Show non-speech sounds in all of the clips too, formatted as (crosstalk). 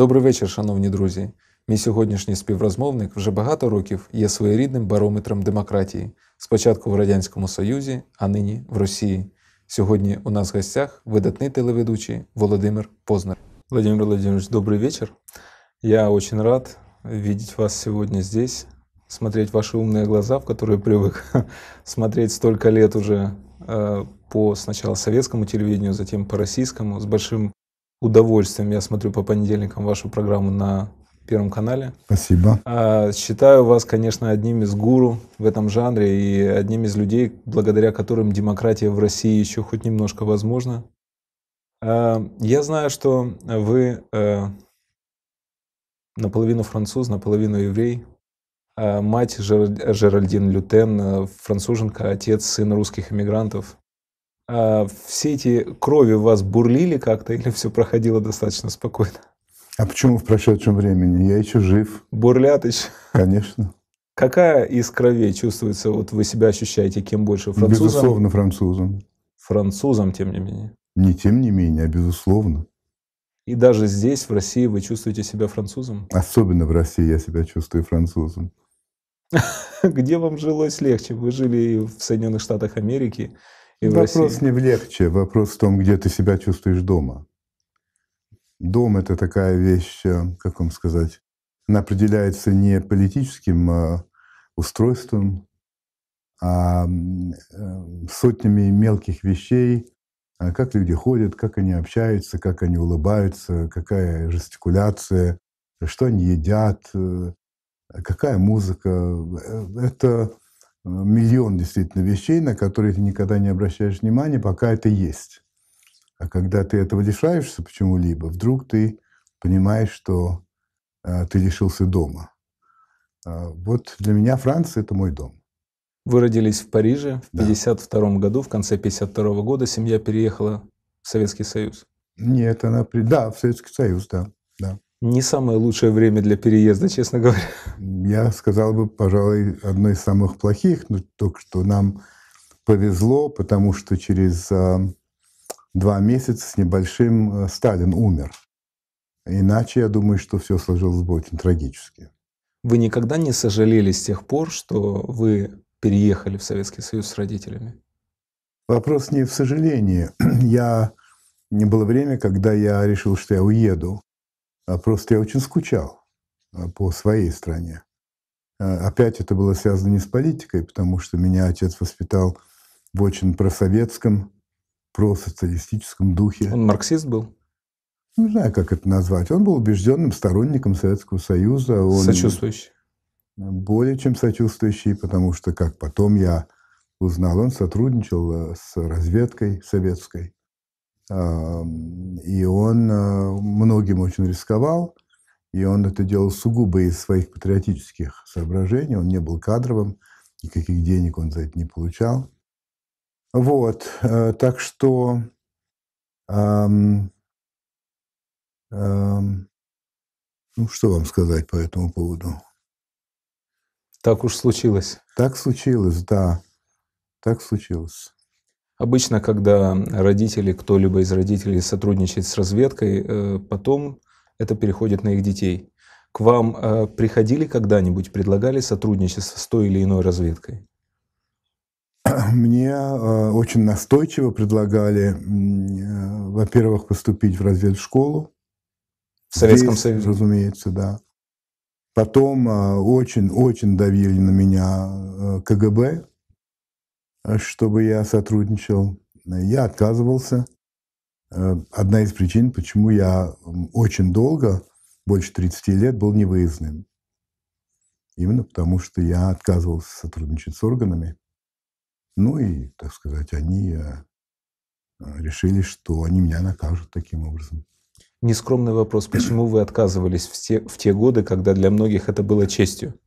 Добрий вечір, шановні друзі. Мій сьогоднішній співрозмовник вже багато років є своєрідним барометром демократії, спочатку в Радянському Союзі, а нині в Росії. Сьогодні у нас в гостях видатний телеведучий Володимир Познер. Владимир Владимирович, добрый вечер. Я очень рад видеть вас сегодня здесь, смотреть ваши умные глаза, в которые привык (laughs) смотреть столько лет уже э, по сначала советскому телевидению, затем по российскому, с большим удовольствием я смотрю по понедельникам вашу программу на Первом канале. Спасибо. А, считаю вас, конечно, одним из гуру в этом жанре и одним из людей, благодаря которым демократия в России еще хоть немножко возможна. А, я знаю, что вы а, наполовину француз, наполовину еврей. А, мать жер Жеральдин Лютен, э, француженка, отец, сын русских иммигрантов. А, все эти крови у вас бурлили как-то или все проходило достаточно спокойно? А почему в прошедшем времени? Я еще жив. Бурлят еще? Конечно. Какая из кровей чувствуется, вот вы себя ощущаете кем больше, французом? Безусловно, французом. Французом, тем не менее? Не тем не менее, а безусловно. И даже здесь, в России, вы чувствуете себя французом? Особенно в России я себя чувствую французом. (laughs) Где вам жилось легче? Вы жили в Соединенных Штатах Америки, и в вопрос России. Вопрос не в легче, вопрос в том, где ты себя чувствуешь дома. Дом — это такая вещь, э, как вам сказать, она определяется не политическим э, устройством, а э, сотнями мелких вещей, а, как люди ходят, как они общаются, как они улыбаются, какая жестикуляция, что они едят, какая музыка. Это миллион действительно вещей, на которые ты никогда не обращаешь внимания, пока это есть. А когда ты этого лишаешься почему-либо, вдруг ты понимаешь, что э, ты лишился дома. Э, вот для меня Франция – это мой дом. Вы родились в Париже в 1952 да. году, в конце 1952 года семья переехала в Советский Союз. Нет, она... Да, в Советский Союз, да не самое лучшее время для переезда, честно говоря. Я сказал бы, пожалуй, одно из самых плохих, но только что нам повезло, потому что через а, два месяца с небольшим а, Сталин умер. Иначе, я думаю, что все сложилось бы очень трагически. Вы никогда не сожалели с тех пор, что вы переехали в Советский Союз с родителями? Вопрос не в сожалении. (clears throat) Я не было время, когда я решил, что я уеду. А, просто я очень скучал а, по своей стране. А, опять это было связано не с политикой, потому что меня отец воспитал в очень просоветском, просоциалистическом духе. Он марксист был? Не знаю, как это назвать. Он был убежденным сторонником Советского Союза. Он сочувствующий? Более чем сочувствующий, потому что, как потом я узнал, он сотрудничал э, с разведкой советской. И он э, многим очень рисковал, и он это делал сугубо из своих патриотических соображений. Он не был кадровым, никаких денег он за это не получал. Вот, э, так что эм, эм, ну что вам сказать по этому поводу? Так уж случилось. Так случилось, да. Так случилось. Обычно, когда родители, кто-либо из родителей сотрудничает с разведкой, э, потом это переходит на их детей. К вам э, приходили когда-нибудь, предлагали сотрудничество с той или иной разведкой? (clears throat) Мне э, очень настойчиво предлагали, во-первых, поступить в разведшколу. В Советском Здесь, Союзе? Разумеется, да. Потом очень-очень давили на меня КГБ, Э, чтобы я сотрудничал. Я отказывался. Э, одна из причин, почему я очень долго, больше 30 лет, был невыездным. Именно потому, что я отказывался сотрудничать с органами. Ну и, так сказать, они э, решили, что они меня накажут таким образом. Нескромный вопрос. Почему вы отказывались в те, в те годы, когда для многих это было честью?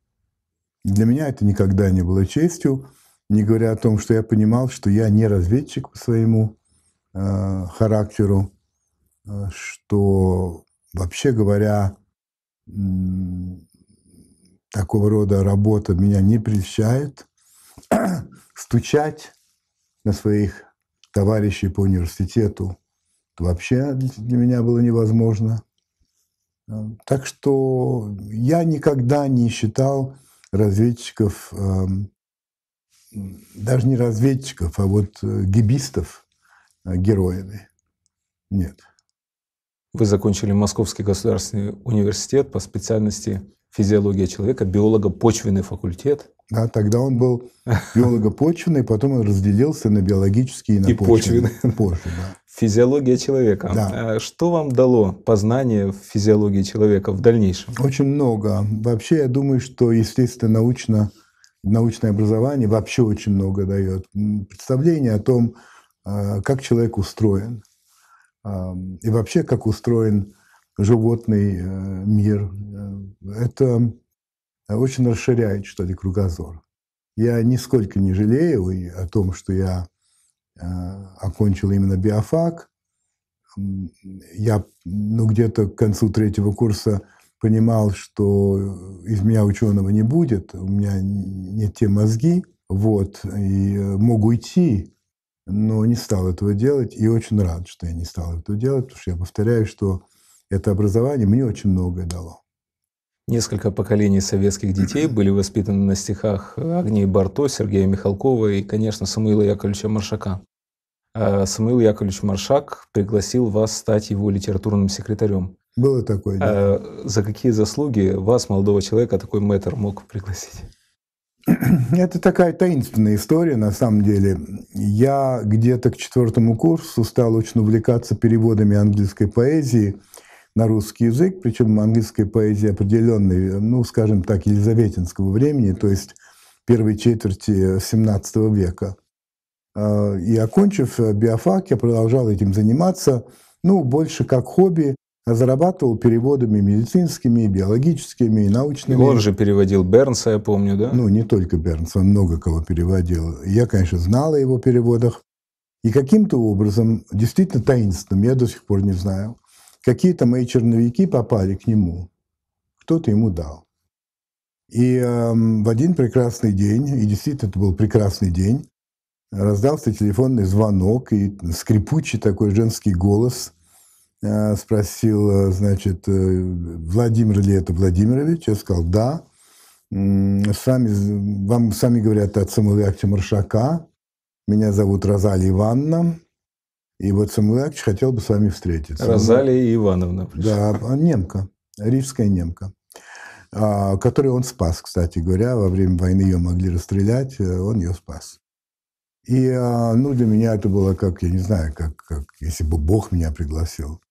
Для меня это никогда не было честью не говоря о том, что я понимал, что я не разведчик по своему э, характеру, э, что вообще говоря, э, такого рода работа меня не прельщает. (clears throat) Стучать на своих товарищей по университету вообще для меня было невозможно. Э, так что я никогда не считал разведчиков эм, даже не разведчиков, а вот э, гибистов э, героями. Нет. Вы закончили Московский государственный университет по специальности физиология человека, биолого-почвенный факультет. Да, тогда он был (laughs) биолого-почвенный, потом он разделился на биологические и на и почвенные. Позже, да. Физиология человека. Да. А что вам дало познание в физиологии человека в дальнейшем? Очень много. Вообще, я думаю, что естественно научно научное образование вообще очень много дает. Представление о том, а, как человек устроен и вообще как устроен животный э, мир. Э, это очень расширяет, что ли, кругозор. Я нисколько не жалею о том, что я э, окончил именно биофак. Я ну, где-то к концу третьего курса понимал, что из меня ученого не будет, у меня не те мозги, вот, и э, мог уйти, но не стал этого делать, и очень рад, что я не стал этого делать, потому что я повторяю, что это образование мне очень многое дало. Несколько поколений советских детей были воспитаны на стихах Агнии Барто, Сергея Михалкова и, конечно, Самуила Яковлевича Маршака. А Самуил Яковлевич Маршак пригласил вас стать его литературным секретарем. Было такое. Да. А за какие заслуги вас, молодого человека, такой мэтр мог пригласить? (clears throat) Это такая таинственная история, на самом деле. Я где-то к четвертому курсу стал очень увлекаться переводами английской поэзии на русский язык, причем английская поэзия определенной, ну, скажем так, елизаветинского времени, то есть первой четверти XVII э, века. Э, и окончив биофак, я продолжал этим заниматься, ну, больше как хобби, а зарабатывал переводами медицинскими, биологическими и научными. Он же переводил Бернса, я помню, да? Ну, не только Бернса, он много кого переводил. Я, конечно, знал о его переводах. И каким-то образом, действительно таинственным, я до сих пор не знаю, какие-то мои черновики попали к нему. Кто-то ему дал. И э, в один прекрасный день, и действительно это был прекрасный день, раздался телефонный звонок, и скрипучий такой женский голос – Э, спросил, э, значит, э, Владимир ли это Владимирович? Я сказал, да. Сами, вам сами говорят от Самуэля Маршака. Меня зовут Розалия Ивановна. И вот Самуил хотел бы с вами встретиться. Розалия Ивановна. Пришла. Да, а, немка, рижская немка, а, которую он спас, кстати говоря. Во время войны ее могли расстрелять, он ее спас. И а, ну, для меня это было как, я не знаю, как, как если бы Бог меня пригласил.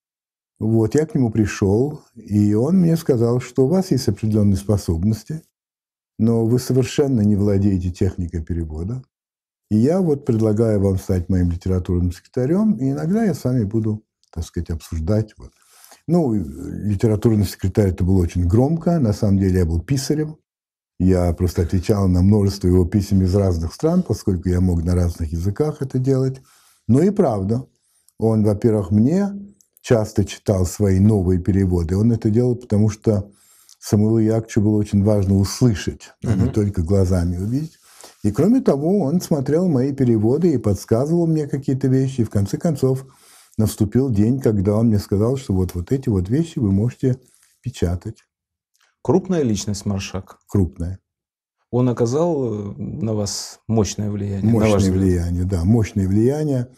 Вот, я к нему пришел, и он мне сказал, что у вас есть определенные способности, но вы совершенно не владеете техникой перевода. И я вот предлагаю вам стать моим литературным секретарем, и иногда я с вами буду, так сказать, обсуждать. Вот. Ну, литературный секретарь это было очень громко. На самом деле я был писарем. Я просто отвечал на множество его писем из разных стран, поскольку я мог на разных языках это делать. Но и правда. Он, во-первых, мне часто читал свои новые переводы. Он это делал, потому что Самуилу Якчу было очень важно услышать, а не только глазами увидеть. И кроме того, он смотрел мои переводы и подсказывал мне какие-то вещи. И в конце концов наступил день, когда он мне сказал, что вот, вот эти вот вещи вы можете печатать. Крупная личность Маршак? Крупная. Он оказал э, на вас мощное влияние? Мощное влияние, да, мощное влияние.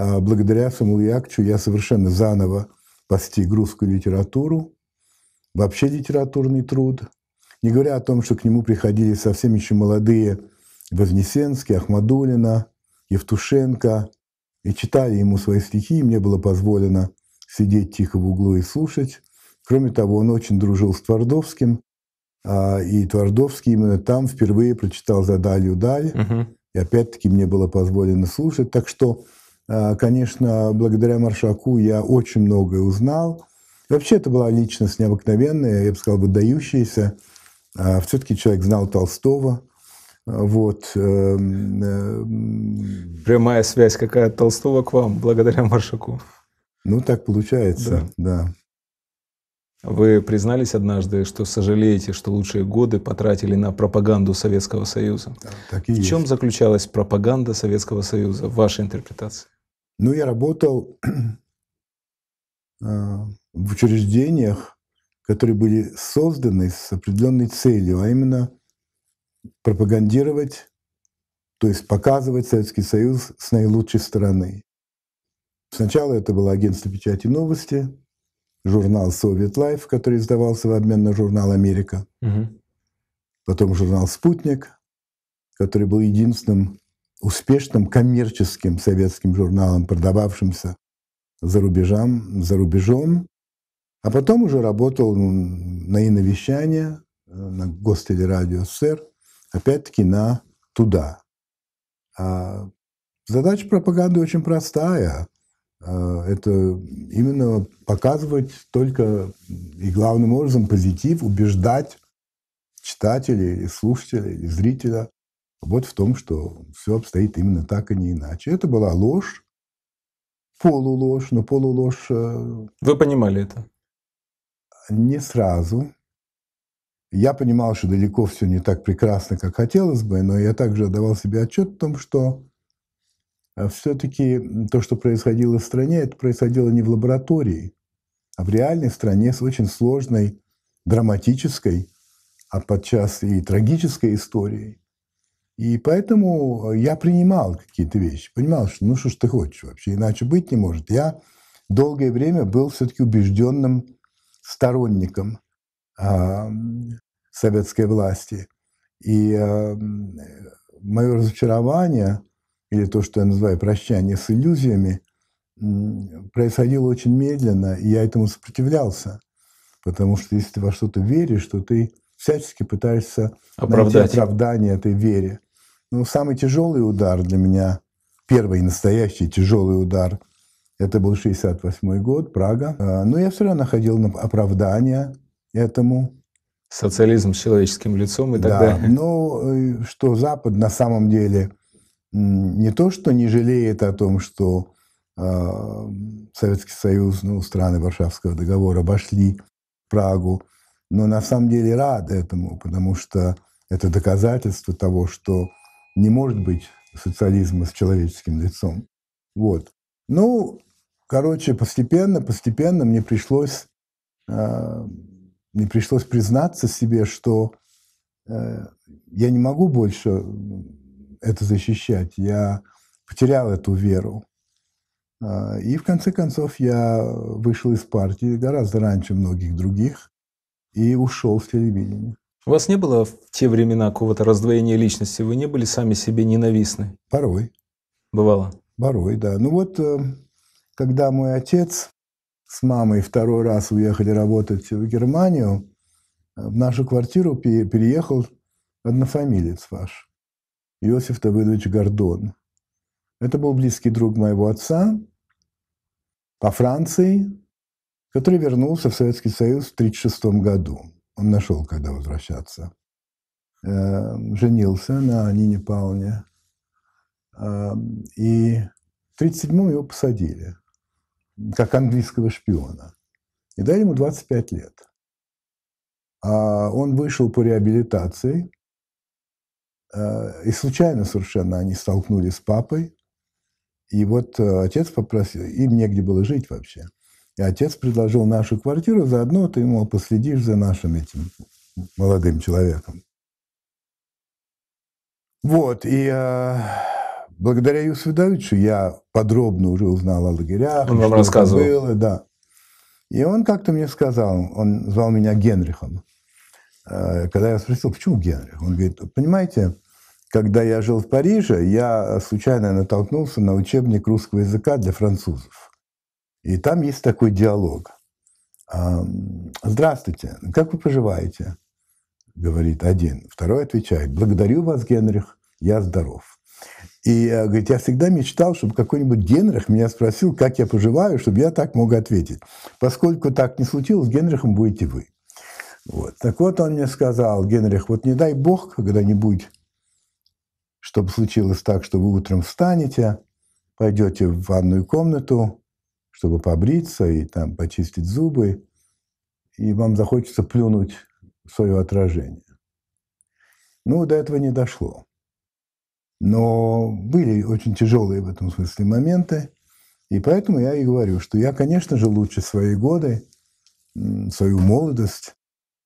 А благодаря Самуилу Якчу я совершенно заново постиг русскую литературу, вообще литературный труд, не говоря о том, что к нему приходили совсем еще молодые Вознесенский, Ахмадулина, Евтушенко, и читали ему свои стихи, и мне было позволено сидеть тихо в углу и слушать. Кроме того, он очень дружил с Твардовским, а, и Твардовский именно там впервые прочитал «За далью даль», угу. и опять-таки мне было позволено слушать. Так что а, конечно, благодаря Маршаку я очень многое узнал. Вообще это была личность необыкновенная, я бы сказал, выдающаяся. А, Все-таки человек знал Толстого. А, вот. Э, э, Прямая связь какая Толстого к вам, благодаря Маршаку. Ну, так получается, да. да. Вы признались однажды, что сожалеете, что лучшие годы потратили на пропаганду Советского Союза. Да, так и в есть. чем заключалась пропаганда Советского Союза в вашей интерпретации? Ну, я работал (clears throat) а, в учреждениях, которые были созданы с определенной целью, а именно пропагандировать, то есть показывать Советский Союз с наилучшей стороны. Сначала это было агентство печати новости, журнал Soviet Life, который издавался в обмен на журнал Америка, угу. потом журнал Спутник, который был единственным успешным коммерческим советским журналом, продававшимся за рубежом, за рубежом. А потом уже работал на иновещание, э, на Гостелерадио СССР, опять-таки на туда. А задача пропаганды очень простая. А это именно показывать только и главным образом позитив, убеждать читателей, слушателей, зрителя вот в том, что все обстоит именно так, а не иначе. Это была ложь, полуложь, но полуложь... Э, Вы понимали это? Не сразу. Я понимал, что далеко все не так прекрасно, как хотелось бы, но я также отдавал себе отчет о том, что э, все-таки то, что происходило в стране, это происходило не в лаборатории, а в реальной стране с очень сложной, драматической, а подчас и трагической историей. И поэтому э, я принимал какие-то вещи, понимал, что ну что ж ты хочешь вообще, иначе быть не может. Я долгое время был все-таки убежденным сторонником э, советской власти. И э, мое разочарование, или то, что я называю прощание с иллюзиями, э, происходило очень медленно, и я этому сопротивлялся. Потому что если ты во что-то веришь, то ты всячески пытаешься оправдать. найти оправдание этой вере. Ну, самый тяжелый удар для меня, первый настоящий тяжелый удар, это был 68 год, Прага. А, но я все равно находил оправдание этому. Социализм с человеческим лицом и так да, далее. Ну, э, что Запад на самом деле не то, что не жалеет о том, что а, Советский Союз, ну, страны Варшавского договора обошли Прагу, но на самом деле рад этому, потому что это доказательство того, что не может быть социализма с человеческим лицом. Вот. Ну, короче, постепенно, постепенно мне пришлось, э, мне пришлось признаться себе, что э, я не могу больше это защищать. Я потерял эту веру. Э, и в конце концов я вышел из партии гораздо раньше многих других и ушел с телевидения. У вас не было в те времена какого-то раздвоения личности? Вы не были сами себе ненавистны? Порой. Бывало? Порой, да. Ну вот, э, когда мой отец с мамой второй раз уехали работать в Германию, э, в нашу квартиру переехал однофамилец ваш, Иосиф Давыдович Гордон. Это был близкий друг моего отца по Франции, который вернулся в Советский Союз в 1936 году. Он нашел, когда возвращаться. Эм, женился на Нине Павловне. Эм, и в 1937-м его посадили, как английского шпиона. И дали ему 25 лет. А он вышел по реабилитации. Э, и случайно совершенно они столкнулись с папой. И вот э, отец попросил, им негде было жить вообще. И отец предложил нашу квартиру, заодно ты, мол, последишь за нашим этим молодым человеком. Вот, и э, благодаря Юсу Давидовичу я подробно уже узнал о лагерях. Он вам рассказывал. Было, да. И он как-то мне сказал, он звал меня Генрихом. Э, когда я спросил, почему Генрих? Он говорит, понимаете, когда я жил в Париже, я случайно натолкнулся на учебник русского языка для французов. И там есть такой диалог. «Здравствуйте, как вы поживаете?» Говорит один. Второй отвечает. «Благодарю вас, Генрих, я здоров». И э, говорит, я всегда мечтал, чтобы какой-нибудь Генрих меня спросил, как я поживаю, чтобы я так мог ответить. Поскольку так не случилось, Генрихом будете вы. Вот. Так вот он мне сказал, Генрих, вот не дай бог когда-нибудь, чтобы случилось так, что вы утром встанете, пойдете в ванную комнату, чтобы побриться и там почистить зубы, и вам захочется плюнуть свое отражение. Ну, до этого не дошло. Но были очень тяжелые в этом смысле моменты, и поэтому я и говорю, что я, конечно же, лучше свои годы, свою молодость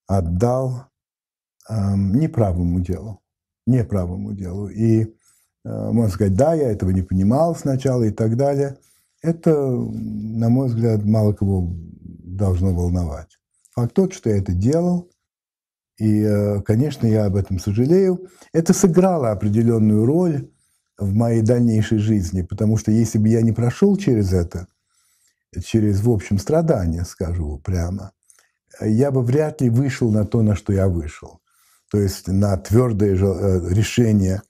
отдал э, неправому делу, неправому делу. И э, можно сказать, да, я этого не понимал сначала и так далее – это, на мой взгляд, мало кого должно волновать. Факт тот, что я это делал, и, э, конечно, я об этом сожалею. Это сыграло определенную роль в моей дальнейшей жизни, потому что если бы я не прошел через это, через, в общем, страдания, скажу прямо, я бы вряд ли вышел на то, на что я вышел. То есть на твердое э, решение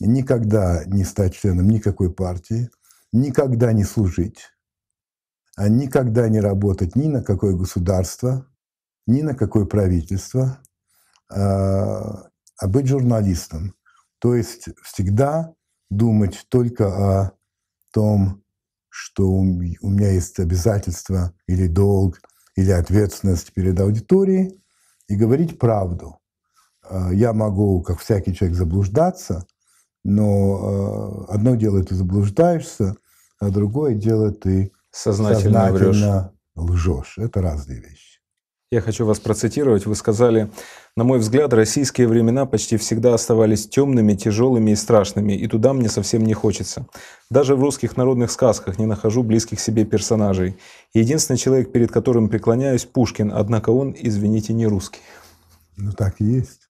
никогда не стать членом никакой партии, никогда не служить, а никогда не работать ни на какое государство, ни на какое правительство, а, а быть журналистом. То есть всегда думать только о том, что у меня есть обязательства или долг, или ответственность перед аудиторией, и говорить правду. А, я могу, как всякий человек, заблуждаться – но э, одно дело ты заблуждаешься, а другое дело ты сознательно, сознательно лжешь. Это разные вещи. Я хочу вас процитировать. Вы сказали, на мой взгляд, российские времена почти всегда оставались темными, тяжелыми и страшными, и туда мне совсем не хочется. Даже в русских народных сказках не нахожу близких себе персонажей. Единственный человек, перед которым преклоняюсь, Пушкин, однако он, извините, не русский. Ну так и есть.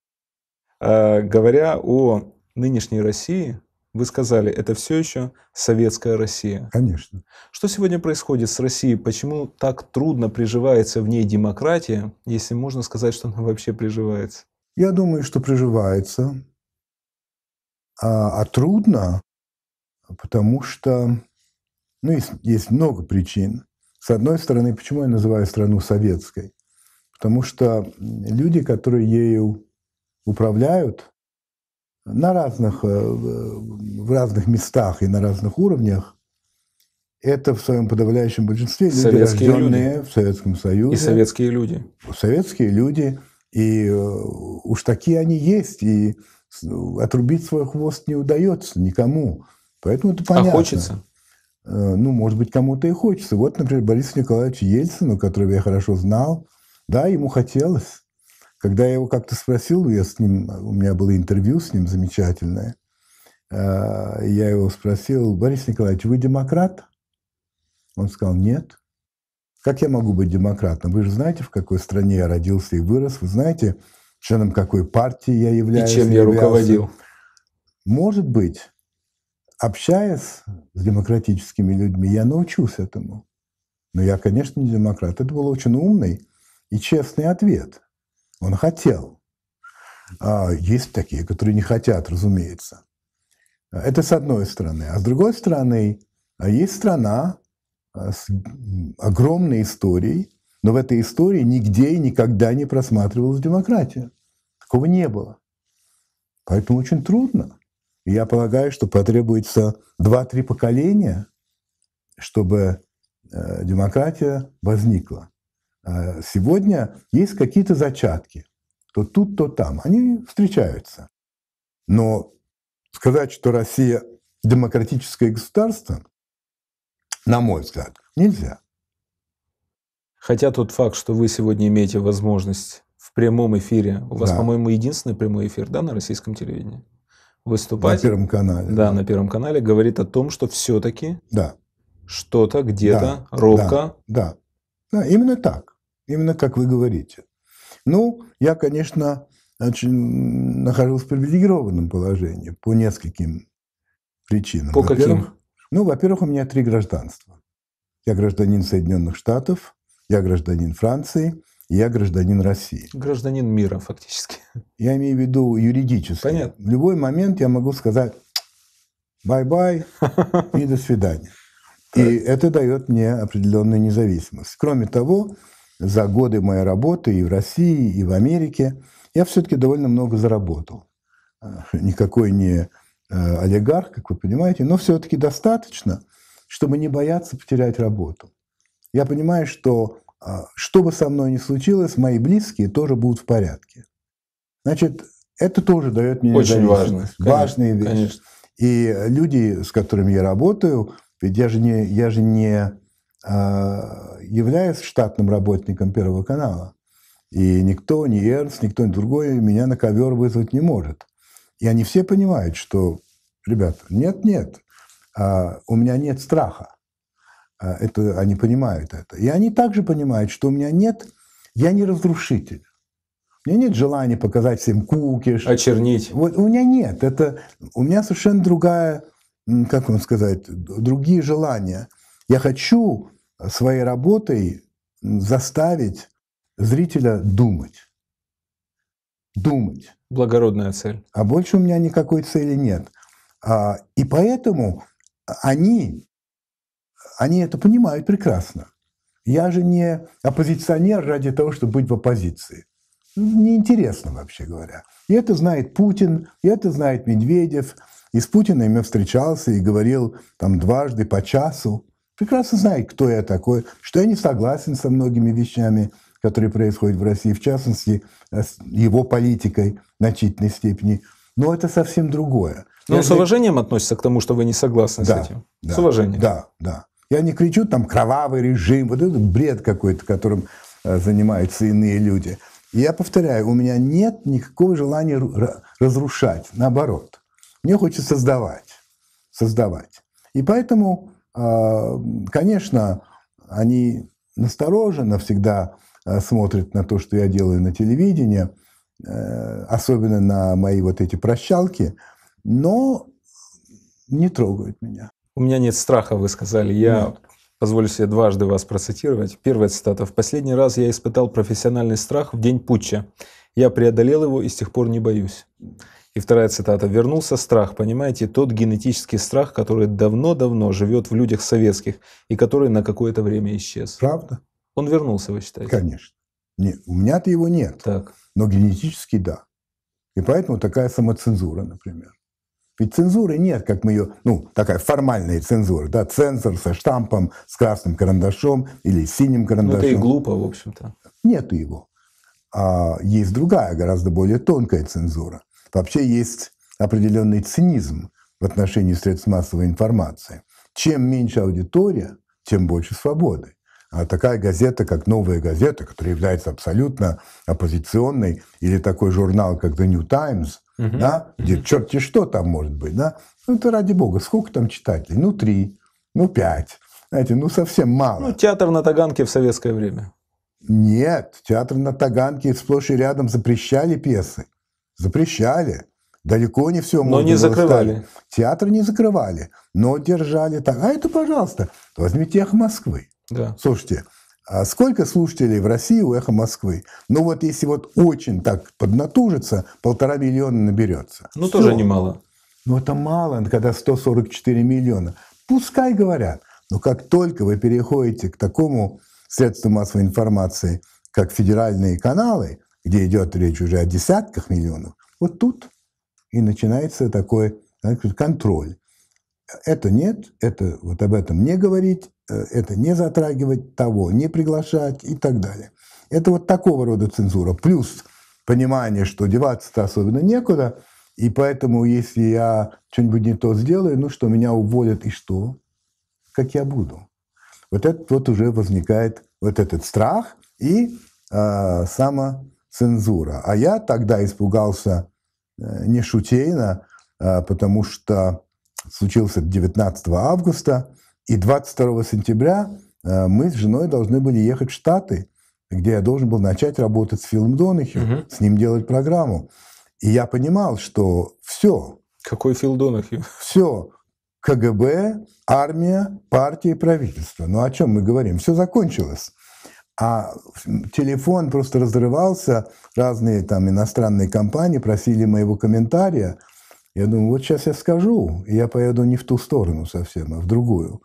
Э, говоря о нынешней России, вы сказали, это все еще советская Россия. Конечно. Что сегодня происходит с Россией? Почему так трудно приживается в ней демократия, если можно сказать, что она вообще приживается? Я думаю, что приживается. А, а трудно, потому что ну, есть, есть много причин. С одной стороны, почему я называю страну советской? Потому что люди, которые ею управляют, на разных, э, в разных местах и на разных уровнях, это в своем подавляющем большинстве советские люди, рожденные люди. в Советском Союзе. И советские люди. Советские люди. И э, уж такие они есть. И отрубить свой хвост не удается никому. Поэтому это а понятно. А хочется? Э, ну, может быть, кому-то и хочется. Вот, например, Борису Николаевичу Ельцину, которого я хорошо знал, да, ему хотелось. Когда я его как-то спросил, я с ним, у меня было интервью с ним замечательное, э, я его спросил, Борис Николаевич, вы демократ? Он сказал, нет. Как я могу быть демократом? Вы же знаете, в какой стране я родился и вырос. Вы знаете, членом какой партии я являюсь. И чем я являлся. руководил. Может быть, общаясь с демократическими людьми, я научусь этому. Но я, конечно, не демократ. Это был очень умный и честный ответ – он хотел. А есть такие, которые не хотят, разумеется. Это с одной стороны. А с другой стороны, а есть страна а, с огромной историей, но в этой истории нигде и никогда не просматривалась демократия. Такого не было. Поэтому очень трудно. И я полагаю, что потребуется 2-3 поколения, чтобы э, демократия возникла. А сегодня есть какие-то зачатки, то тут, то там. Они встречаются. Но сказать, что Россия демократическое государство, на мой взгляд, нельзя. Хотя тот факт, что вы сегодня имеете возможность в прямом эфире, у вас, да. по-моему, единственный прямой эфир, да, на российском телевидении, выступать. На Первом канале. Да, да. на Первом канале говорит о том, что все-таки да. что-то где-то да. робко. Да. да, да, именно так. Именно как вы говорите. Ну, я, конечно, очень нахожусь в привилегированном положении по нескольким причинам. По каким? Ну, во-первых, у меня три гражданства. Я гражданин Соединенных Штатов, я гражданин Франции, я гражданин России. Гражданин мира, фактически. Я имею в виду юридически. Понятно. В любой момент я могу сказать бай-бай (laughs) и до свидания. И это дает мне определенную независимость. Кроме того, за годы моей работы и в России, и в Америке я все-таки довольно много заработал. Э, никакой не э, олигарх, как вы понимаете, но все-таки достаточно, чтобы не бояться потерять работу. Я понимаю, что э, что бы со мной ни случилось, мои близкие тоже будут в порядке. Значит, это тоже дает мне Очень важно. Важные вещи. Конечно. И люди, с которыми я работаю, ведь я же не, я же не Э, являюсь штатным работником Первого канала. И никто, ни Эрнст, никто ни другой меня на ковер вызвать не может. И они все понимают, что, ребята, нет-нет, а, у меня нет страха. А, это, они понимают это. И они также понимают, что у меня нет, я не разрушитель. У меня нет желания показать всем кукиш. Очернить. Вот у меня нет. Это, у меня совершенно другая, как вам сказать, другие желания – я хочу своей работой заставить зрителя думать. Думать. Благородная цель. А больше у меня никакой цели нет. А, и поэтому они, они это понимают прекрасно. Я же не оппозиционер ради того, чтобы быть в оппозиции. Неинтересно, вообще говоря. И это знает Путин, и это знает Медведев. И с Путиным я встречался и говорил там дважды по часу прекрасно знает, кто я такой, что я не согласен со многими вещами, которые происходят в России, в частности, э, с его политикой в значительной степени. Но это совсем другое. Но я с уважением не... относится к тому, что вы не согласны да, с этим? Да, с уважением? Да, да. Я не кричу там «кровавый режим», вот этот бред какой-то, которым э, занимаются иные люди. И я повторяю, у меня нет никакого желания разрушать, наоборот. Мне хочется создавать, создавать. И поэтому а, конечно, они настороженно всегда э, смотрят на то, что я делаю на телевидении, э, особенно на мои вот эти прощалки, но не трогают меня. У меня нет страха, вы сказали. Я нет. позволю себе дважды вас процитировать. Первая цитата. «В последний раз я испытал профессиональный страх в день путча. Я преодолел его и с тех пор не боюсь». И вторая цитата. «Вернулся страх, понимаете, тот генетический страх, который давно-давно живет в людях советских и который на какое-то время исчез». Правда. Он вернулся, вы считаете? Конечно. Не, у меня-то его нет. Так. Но генетически да. И поэтому такая самоцензура, например. Ведь цензуры нет, как мы ее, ну, такая формальная цензура, да, цензор со штампом, с красным карандашом или с синим карандашом. Ну, это и глупо, в общем-то. Нету его. А есть другая, гораздо более тонкая цензура. Вообще есть определенный цинизм в отношении средств массовой информации. Чем меньше аудитория, тем больше свободы. А такая газета, как «Новая газета», которая является абсолютно оппозиционной, или такой журнал, как «The New Times», угу. да, где черти что там может быть, да, ну это ради бога, сколько там читателей? Ну три, ну пять, знаете, ну совсем мало. Ну театр на Таганке в советское время. Нет, театр на Таганке сплошь и рядом запрещали пьесы запрещали. Далеко не все Но не закрывали. Ставить. Театры не закрывали, но держали так. А это, пожалуйста, возьмите «Эхо Москвы». Да. Слушайте, а сколько слушателей в России у «Эхо Москвы»? Ну вот если вот очень так поднатужиться, полтора миллиона наберется. Ну все. тоже немало. Ну это мало, когда 144 миллиона. Пускай говорят. Но как только вы переходите к такому средству массовой информации, как федеральные каналы – где идет речь уже о десятках миллионов, вот тут и начинается такой значит, контроль. Это нет, это вот об этом не говорить, э, это не затрагивать того, не приглашать и так далее. Это вот такого рода цензура. Плюс понимание, что деваться-то особенно некуда, и поэтому, если я что-нибудь не то сделаю, ну что, меня уволят, и что? Как я буду? Вот это вот уже возникает вот этот страх и э, само цензура. А я тогда испугался э, не шутейно, э, потому что случился 19 августа, и 22 сентября э, мы с женой должны были ехать в Штаты, где я должен был начать работать с Филом Донахью, угу. с ним делать программу. И я понимал, что все. Какой Фил Донахью? Все. КГБ, армия, партия и правительство. Ну о чем мы говорим? Все закончилось. А телефон просто разрывался, разные там иностранные компании просили моего комментария. Я думаю, вот сейчас я скажу, и я поеду не в ту сторону совсем, а в другую.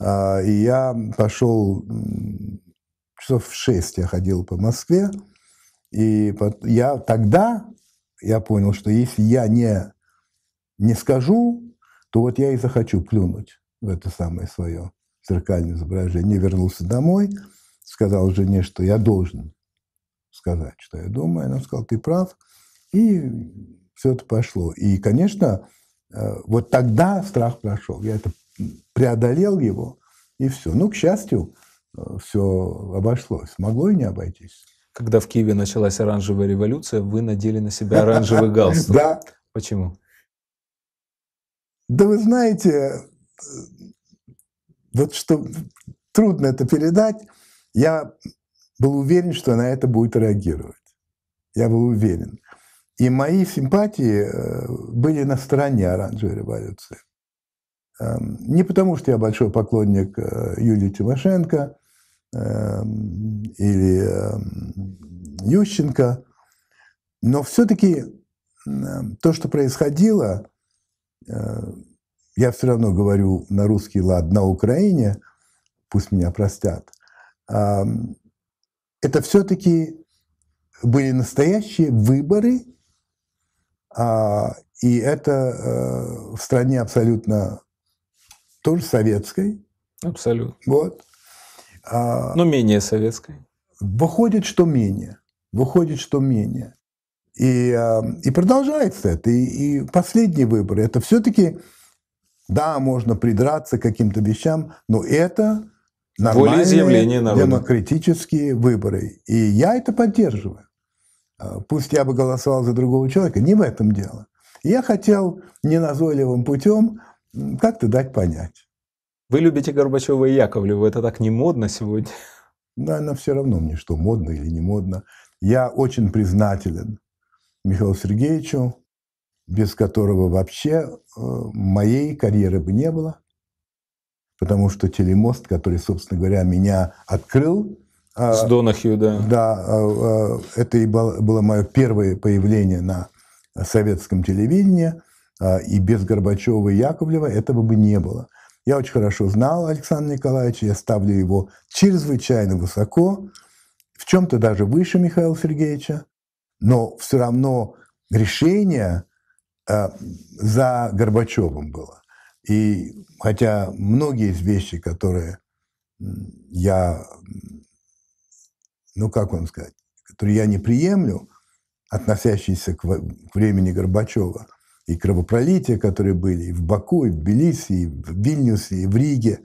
А, и я пошел, часов в шесть я ходил по Москве, и я тогда я понял, что если я не, не скажу, то вот я и захочу плюнуть в это самое свое зеркальное изображение. не вернулся домой – сказал жене, что я должен сказать, что я думаю. Она сказала, ты прав. И все это пошло. И, конечно, э, вот тогда страх прошел. Я это преодолел его, и все. Ну, к счастью, э, все обошлось. Могло и не обойтись. Когда в Киеве началась оранжевая революция, вы надели на себя (laughs) оранжевый галстук. Да. Почему? Да вы знаете, э, вот что трудно это передать – я был уверен, что она это будет реагировать. Я был уверен. И мои симпатии э, были на стороне оранжевой революции. Эм, не потому, что я большой поклонник э, Юлии Тимошенко эм, или эм, Ющенко, но все-таки то, что происходило, э, я все равно говорю на русский лад на Украине, пусть меня простят – это все-таки были настоящие выборы, а, и это э, в стране абсолютно тоже советской. Абсолютно. Вот. А, но ну, менее советской. Выходит, что менее. Выходит, что менее. И, и продолжается это. И, и последние выборы. Это все-таки, да, можно придраться к каким-то вещам, но это нормальные демократические выборы. И я это поддерживаю. А, пусть я бы голосовал за другого человека, не в этом дело. Я хотел неназойливым путем как-то дать понять. Вы любите Горбачева и Яковлева, это так не модно сегодня? Да, но все равно мне, что модно или не модно. Я очень признателен Михаилу Сергеевичу, без которого вообще э, моей карьеры бы не было потому что телемост, который, собственно говоря, меня открыл, а, с Донахью, да. Да, а, а, это и было, было мое первое появление на советском телевидении, и без Горбачева и Яковлева этого бы не было. Я очень хорошо знал Александра Николаевича, я ставлю его чрезвычайно высоко, в чем-то даже выше Михаила Сергеевича, но все равно решение за Горбачевым было. И хотя многие из вещей, которые я, ну как вам сказать, которые я не приемлю, относящиеся к, времени Горбачева, и кровопролития, которые были и в Баку, и в Тбилиси, и в Вильнюсе, и в Риге,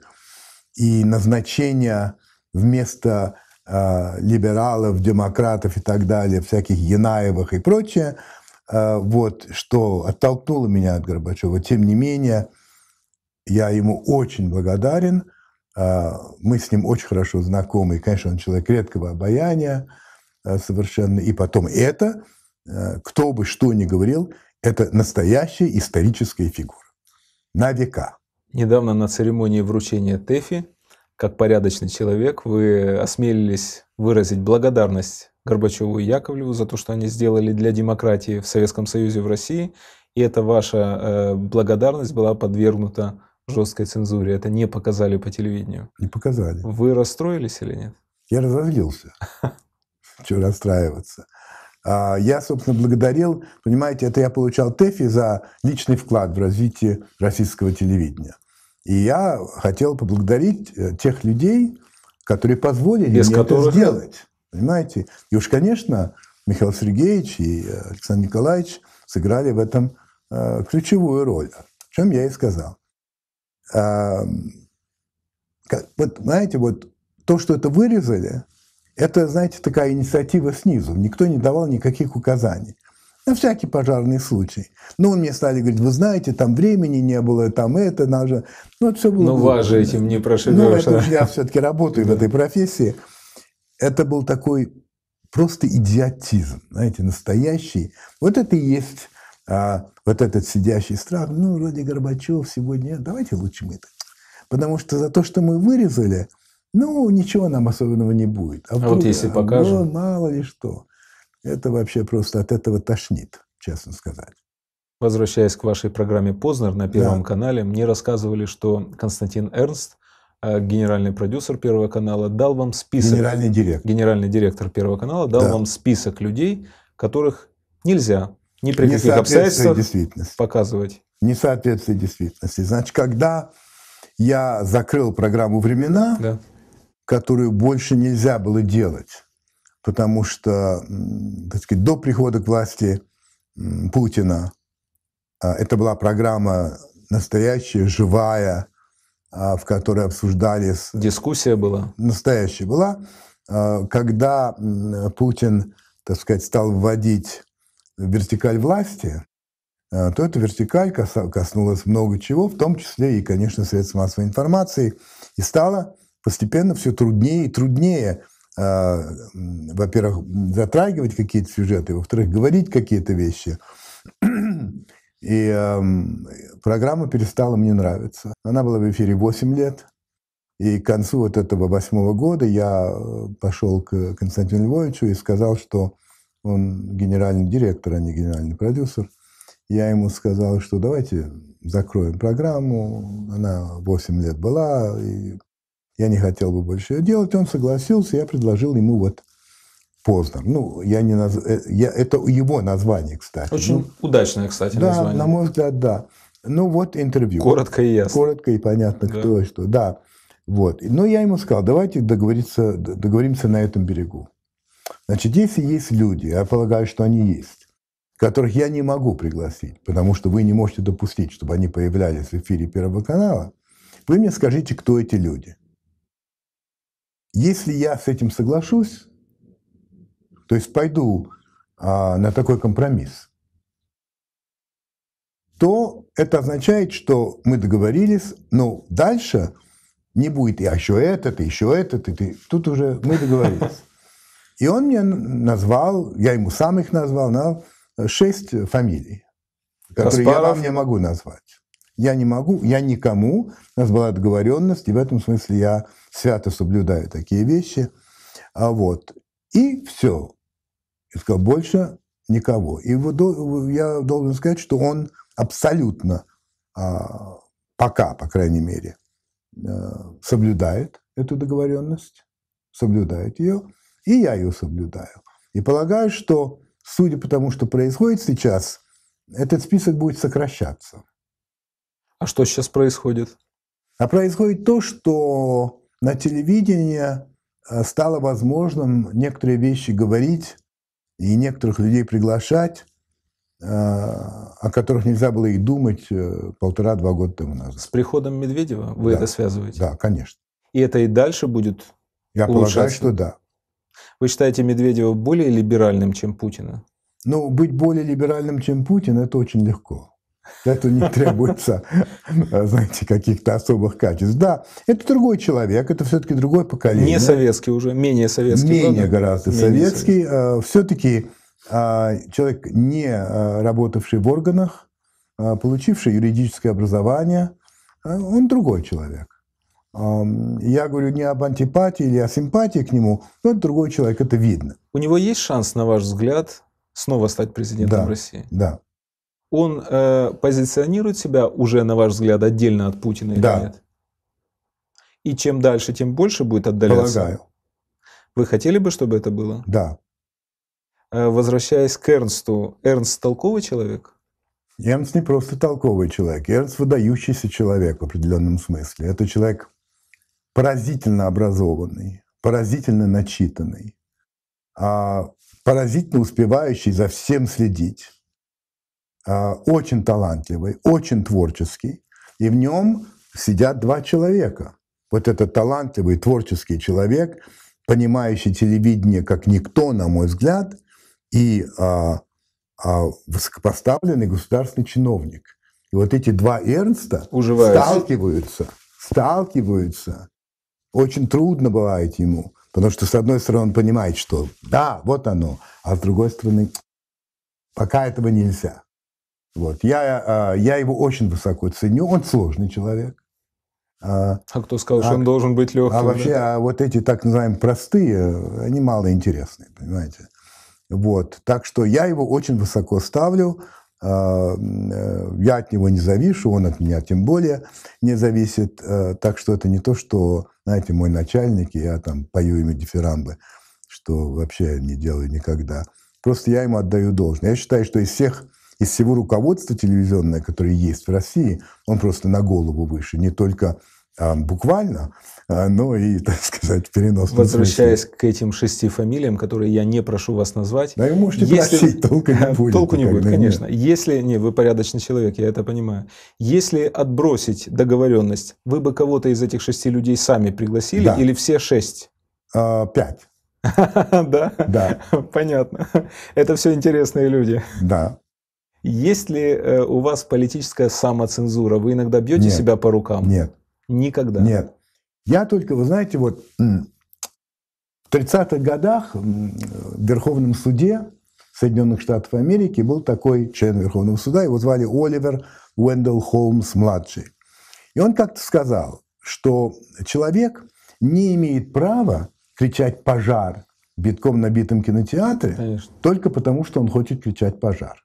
и назначения вместо э, либералов, демократов и так далее, всяких Янаевых и прочее, э, вот, что оттолкнуло меня от Горбачева. Тем не менее, я ему очень благодарен. А, мы с ним очень хорошо знакомы. И, конечно, он человек редкого обаяния э, совершенно. И потом это, э, кто бы что ни говорил, это настоящая историческая фигура. На века. Недавно на церемонии вручения ТЭФИ, как порядочный человек, вы осмелились выразить благодарность Горбачеву и Яковлеву за то, что они сделали для демократии в Советском Союзе, в России. И эта ваша э, благодарность была подвергнута жесткой цензуре. Это не показали по телевидению. Не показали. Вы расстроились или нет? Я разозлился. (laughs) Чего расстраиваться? А, я, собственно, благодарил, понимаете, это я получал ТЭФИ за личный вклад в развитие российского телевидения. И я хотел поблагодарить э, тех людей, которые позволили Без мне которых... это сделать. Понимаете? И уж, конечно, Михаил Сергеевич и Александр Николаевич сыграли в этом э, ключевую роль, о чем я и сказал вот знаете, вот то, что это вырезали, это, знаете, такая инициатива снизу. Никто не давал никаких указаний. На всякий пожарный случай. Ну, мне стали говорить, вы знаете, там времени не было, там это, наше. Ну, это все было. ну глупо. вас же этим не прошли. Ну, это, а. я все-таки работаю в этой профессии. Это был такой просто идиотизм, знаете, настоящий. Вот это и есть а, вот этот сидящий страх, ну, вроде Горбачев сегодня, давайте лучше мы это. Потому что за то, что мы вырезали, ну, ничего нам особенного не будет. А, а вот если а покажем... Ну, мало ли что. Это вообще просто от этого тошнит, честно сказать. Возвращаясь к вашей программе «Познер» на Первом да. канале, мне рассказывали, что Константин Эрнст, э, генеральный продюсер Первого канала, дал вам список... Генеральный директор. Генеральный директор Первого канала дал да. вам список людей, которых нельзя ни при каких обстоятельствах показывать. Не соответствие действительности. Значит, когда я закрыл программу «Времена», да. которую больше нельзя было делать, потому что так сказать, до прихода к власти Путина а, это была программа настоящая, живая, а, в которой обсуждались... Дискуссия была? Настоящая была. А, когда Путин, так сказать, стал вводить вертикаль власти, э, то эта вертикаль коснулась много чего, в том числе и, конечно, средств массовой информации, и стало постепенно все труднее и труднее, э, во-первых, затрагивать какие-то сюжеты, во-вторых, говорить какие-то вещи. И эм, программа перестала мне нравиться. Она была в эфире 8 лет. И к концу вот этого восьмого года я э, пошел к Константину Львовичу и сказал, что он генеральный директор, а не генеральный продюсер. Я ему сказал, что давайте закроем программу. Она 8 лет была, и я не хотел бы больше ее делать. Он согласился, я предложил ему вот Познер. Ну, я не наз... Э, я... это его название, кстати. Очень ну, удачное, кстати, да, название. Да, на мой взгляд, да. Ну, вот интервью. Коротко и ясно. Коротко и понятно, да. кто и что. Да. Вот. Но ну, я ему сказал, давайте договоримся на этом берегу. Значит, если есть люди, я полагаю, что они есть, которых я не могу пригласить, потому что вы не можете допустить, чтобы они появлялись в эфире Первого канала, вы мне скажите, кто эти люди. Если я с этим соглашусь, то есть пойду а, на такой компромисс, то это означает, что мы договорились, но дальше не будет и «а еще этот, и еще этот, и ты. тут уже мы договорились. И он мне назвал, я ему сам их назвал, на э, шесть фамилий, которые Каспаров. я вам не могу назвать. Я не могу, я никому, у нас была договоренность, и в этом смысле я свято соблюдаю такие вещи. А вот. И все. И сказал, больше никого. И вот я должен сказать, что он абсолютно, а, пока, по крайней мере, э, соблюдает эту договоренность, соблюдает ее и я ее соблюдаю. И полагаю, что, судя по тому, что происходит сейчас, этот список будет сокращаться. А что сейчас происходит? А происходит то, что на телевидении э, стало возможным некоторые вещи говорить и некоторых людей приглашать, э, о которых нельзя было и думать э, полтора-два года тому назад. С приходом Медведева вы да, это связываете? Да, конечно. И это и дальше будет Я улучшаться? полагаю, что да. Вы считаете Медведева более либеральным, чем Путина? Ну, быть более либеральным, чем Путин, это очень легко. Это не требуется, э, знаете, каких-то особых качеств. Да, это другой человек, это все-таки другое поколение. Не советский уже, менее советский. Менее правда? гораздо менее советский. советский. Э, все-таки э, человек, не работавший в органах, получивший юридическое образование, он другой человек. Я говорю не об антипатии или о симпатии к нему, но это другой человек, это видно. У него есть шанс, на ваш взгляд, снова стать президентом да, России? Да. Он э, позиционирует себя уже, на ваш взгляд, отдельно от Путина или да. нет? И чем дальше, тем больше будет отдаляться? Полагаю. Вы хотели бы, чтобы это было? Да. Э, возвращаясь к Эрнсту, Эрнст толковый человек? Эрнст не просто толковый человек, Эрнст выдающийся человек в определенном смысле. Это человек поразительно образованный, поразительно начитанный, а, поразительно успевающий за всем следить, а, очень талантливый, очень творческий, и в нем сидят два человека. Вот этот талантливый, творческий человек, понимающий телевидение как никто, на мой взгляд, и а, а, высокопоставленный государственный чиновник. И вот эти два Эрнста Уживаюсь. сталкиваются, сталкиваются очень трудно бывает ему, потому что, с одной стороны, он понимает, что да, вот оно, а с другой стороны, пока этого нельзя. Вот. Я, а, я его очень высоко ценю, он сложный человек. А, а кто сказал, а, что он а, должен быть легким? А вообще, да? а вот эти так называемые простые, они мало интересные, понимаете? Вот. Так что я его очень высоко ставлю. А, э, я от него не завишу, он от меня тем более не зависит. Э, так что это не то, что знаете, мой начальник, и я там пою ими дифирамбы, что вообще не делаю никогда. Просто я ему отдаю должное. Я считаю, что из всех, из всего руководства телевизионное, которое есть в России, он просто на голову выше. Не только а, буквально, а, но и, (laughs) так сказать, в Возвращаясь смысле. к этим шести фамилиям, которые я не прошу вас назвать. Да, вы можете если... просить, толку не (laughs) будет. Толку не будет, конечно. Нет. Если, не, вы порядочный человек, я это понимаю. Если отбросить договоренность, вы бы кого-то из этих шести людей сами пригласили да. или все шесть? А, пять. (laughs) Да? Да. Понятно. Это все интересные люди. Да. Есть ли э, у вас политическая самоцензура? Вы иногда бьете себя по рукам? Нет. Никогда. Нет. Я только, вы знаете, вот в 30-х годах в Верховном суде Соединенных Штатов Америки был такой член Верховного суда, его звали Оливер Уэндell Холмс-младший. И он как-то сказал, что человек не имеет права кричать «пожар» в битком набитом кинотеатре Конечно. только потому, что он хочет кричать «пожар».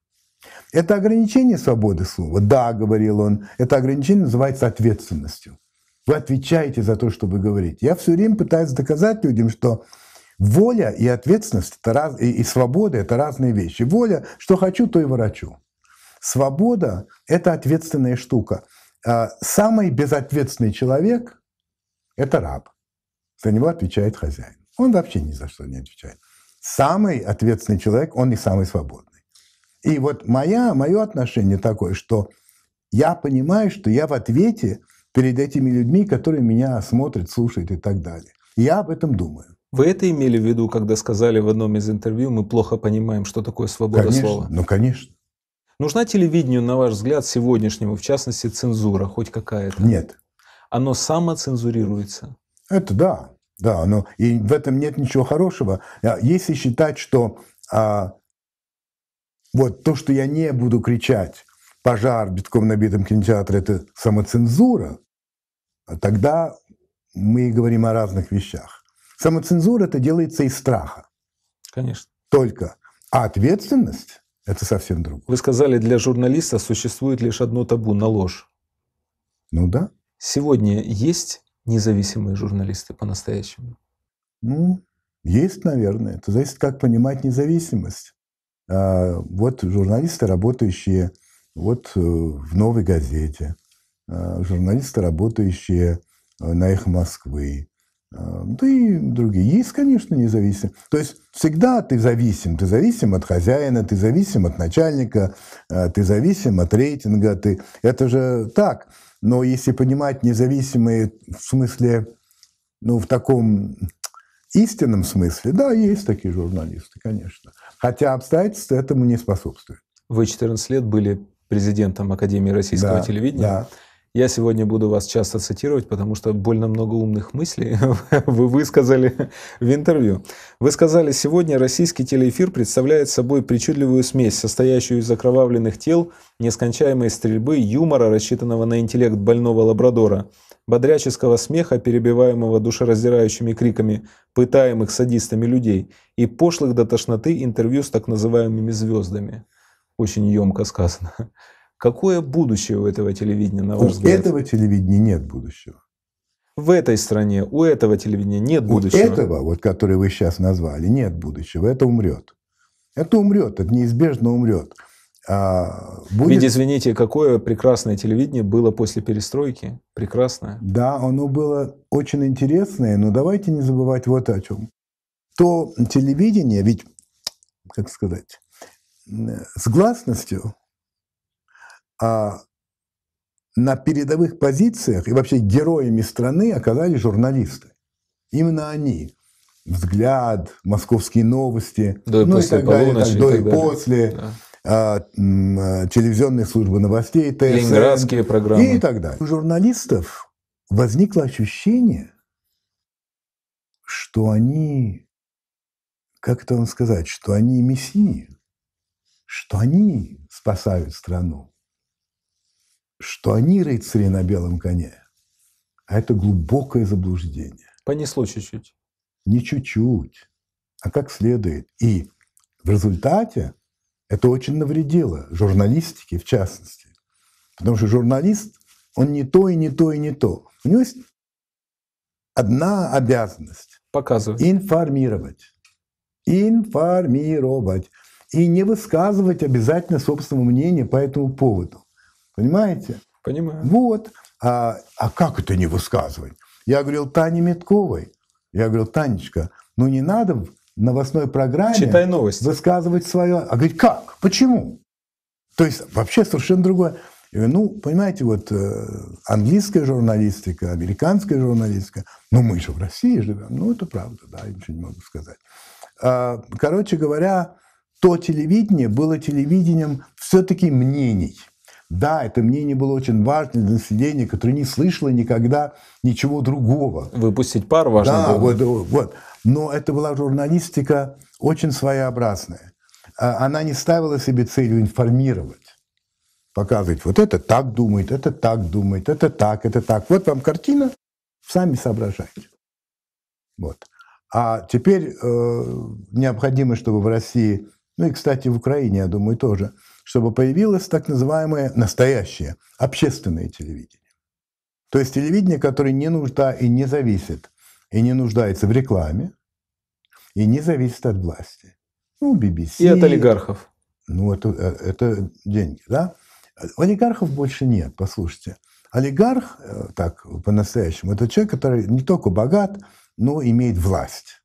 Это ограничение свободы слова. Да, говорил он, это ограничение называется ответственностью. Вы отвечаете за то, что вы говорите. Я все время пытаюсь доказать людям, что воля и ответственность это раз, и, и свобода – это разные вещи. Воля – что хочу, то и ворочу. Свобода – это ответственная штука. А самый безответственный человек – это раб. За него отвечает хозяин. Он вообще ни за что не отвечает. Самый ответственный человек, он и самый свободный. И вот моя, мое отношение такое, что я понимаю, что я в ответе – перед этими людьми, которые меня смотрят, слушают и так далее. Я об этом думаю. Вы это имели в виду, когда сказали в одном из интервью, мы плохо понимаем, что такое свобода конечно, слова? Ну, конечно. Нужна телевидению, на ваш взгляд, сегодняшнему, в частности, цензура хоть какая-то? Нет. Оно самоцензурируется? Это да. Да, но и в этом нет ничего хорошего. А, если считать, что а, вот то, что я не буду кричать, пожар битком набитом кинотеатре – это самоцензура, а тогда мы говорим о разных вещах. Самоцензура – это делается из страха. Конечно. Только. А ответственность – это совсем другое. Вы сказали, для журналиста существует лишь одно табу на ложь. Ну да. Сегодня есть независимые журналисты по-настоящему? Ну, есть, наверное. Это зависит, как понимать независимость. А вот журналисты, работающие вот э, в «Новой газете» э, журналисты, работающие э, на «Эхо Москвы», да и другие. Есть, конечно, независимые. То есть всегда ты зависим. Ты зависим от хозяина, ты зависим от начальника, ты зависим от рейтинга. Ты... Это же так. Но если понимать независимые в смысле, ну, в таком истинном смысле, да, есть такие журналисты, конечно. Хотя обстоятельства этому не способствуют. Вы 14 лет были президентом Академии российского да, телевидения. Да. Я сегодня буду вас часто цитировать, потому что больно много умных мыслей (laughs) вы высказали в интервью. Вы сказали, сегодня российский телеэфир представляет собой причудливую смесь, состоящую из окровавленных тел, нескончаемой стрельбы, юмора, рассчитанного на интеллект больного лабрадора, бодряческого смеха, перебиваемого душераздирающими криками пытаемых садистами людей и пошлых до тошноты интервью с так называемыми звездами очень емко сказано. (laughs) Какое будущее у этого телевидения, на ваш у взгляд? У этого телевидения нет будущего. В этой стране у этого телевидения нет будущего. У этого, вот, который вы сейчас назвали, нет будущего. Это умрет. Это умрет, это неизбежно умрет. А, будет... Ведь, извините, какое прекрасное телевидение было после перестройки. Прекрасное. Да, оно было очень интересное, но давайте не забывать вот о чем. То телевидение, ведь, как сказать, с гласностью, а на передовых позициях и вообще героями страны оказались журналисты. Именно они. Взгляд, московские новости, до и ну после, и так далее, так, до и, и после, да. А, а, телевизионные службы новостей, ТСН, Ленинградские программы. И так далее. У журналистов возникло ощущение, что они, как это вам сказать, что они мессии что они спасают страну, что они рыцари на белом коне. А это глубокое заблуждение. Понесло чуть-чуть. Не чуть-чуть, а как следует. И в результате это очень навредило журналистике в частности. Потому что журналист, он не то и не то и не то. У него есть одна обязанность. Показывать. Информировать. Информировать и не высказывать обязательно собственного мнения по этому поводу. Понимаете? Понимаю. Вот. А, а как это не высказывать? Я говорил Тане Метковой. Я говорил, Танечка, ну не надо в новостной программе Читай новости. высказывать свое. А говорит, как? Почему? То есть вообще совершенно другое. Ну, понимаете, вот э, английская журналистика, американская журналистика, ну мы же в России живем, ну это правда, да, я ничего не могу сказать. А, короче говоря, то телевидение было телевидением все-таки мнений. Да, это мнение было очень важно для населения, которое не слышало никогда ничего другого. Выпустить пар важно да, было. Вот, вот. Но это была журналистика очень своеобразная. А, она не ставила себе целью информировать, показывать, вот это так думает, это так думает, это так, это так. Вот вам картина, сами соображайте. Вот. А теперь э, необходимо, чтобы в России ну и, кстати, в Украине, я думаю, тоже, чтобы появилось так называемое настоящее общественное телевидение. То есть телевидение, которое не нужда и не зависит, и не нуждается в рекламе, и не зависит от власти. Ну, BBC. И от олигархов. Ну, это, э, это деньги, да? Олигархов больше нет, послушайте. Олигарх, э, так, по-настоящему, это человек, который не только богат, но имеет власть.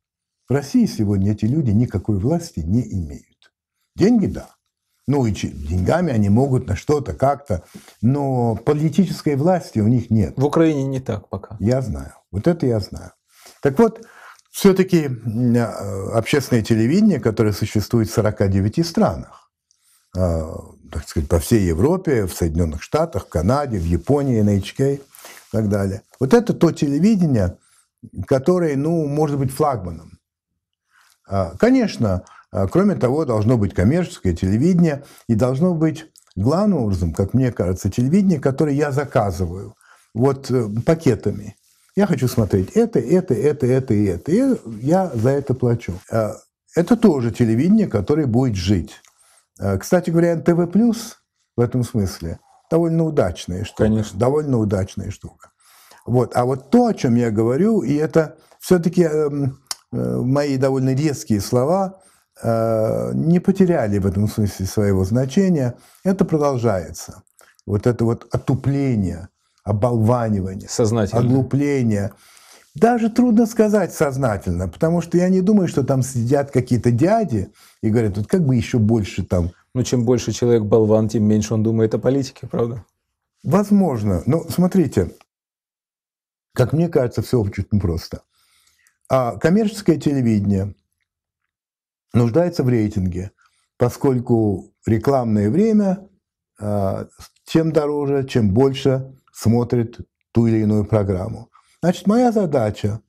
В России сегодня эти люди никакой власти не имеют. Деньги – да. Ну и деньгами они могут на что-то как-то, но политической власти у них нет. В Украине не так пока. Я знаю. Вот это я знаю. Так вот, все-таки а, общественное телевидение, которое существует в 49 странах, а, так сказать, по всей Европе, в Соединенных Штатах, в Канаде, в Японии, NHK и так далее. Вот это то телевидение, которое, ну, может быть флагманом. А, конечно, а, кроме того, должно быть коммерческое телевидение и должно быть главным образом, как мне кажется, телевидение, которое я заказываю вот э, пакетами. Я хочу смотреть это, это, это, это и это. И я за это плачу. А, это тоже телевидение, которое будет жить. А, кстати говоря, НТВ+, плюс в этом смысле, довольно удачная штука. Конечно. Довольно удачная штука. Вот. А вот то, о чем я говорю, и это все-таки эм, э, мои довольно резкие слова, Э, не потеряли в этом смысле своего значения. Это продолжается. Вот это вот отупление, оболванивание, оглупление. Даже трудно сказать сознательно, потому что я не думаю, что там сидят какие-то дяди и говорят, вот как бы еще больше там. Но ну, чем больше человек болван, тем меньше он думает о политике, правда? Возможно. Но ну, смотрите, как мне кажется, все очень просто. А коммерческое телевидение – нуждается в рейтинге, поскольку рекламное время э, чем дороже, чем больше смотрит ту или иную программу. Значит, моя задача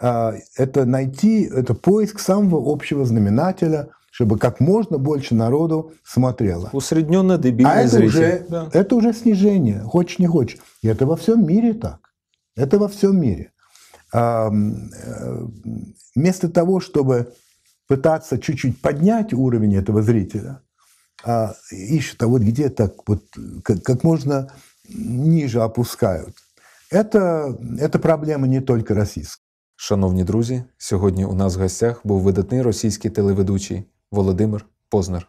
э, – это найти, это поиск самого общего знаменателя, чтобы как можно больше народу смотрело. Усредненное дебильное а это зритель. Уже, да. Это уже снижение, хочешь не хочешь. И это во всем мире так. Это во всем мире. Э, вместо того, чтобы пытаться чуть-чуть поднять уровень этого зрителя, а ищут, а вот где так вот как, как можно ниже опускают. Это, это проблема не только российская. Шановні друзі, сьогодні у нас в гостях був видатний російський телеведучий Володимир Познер.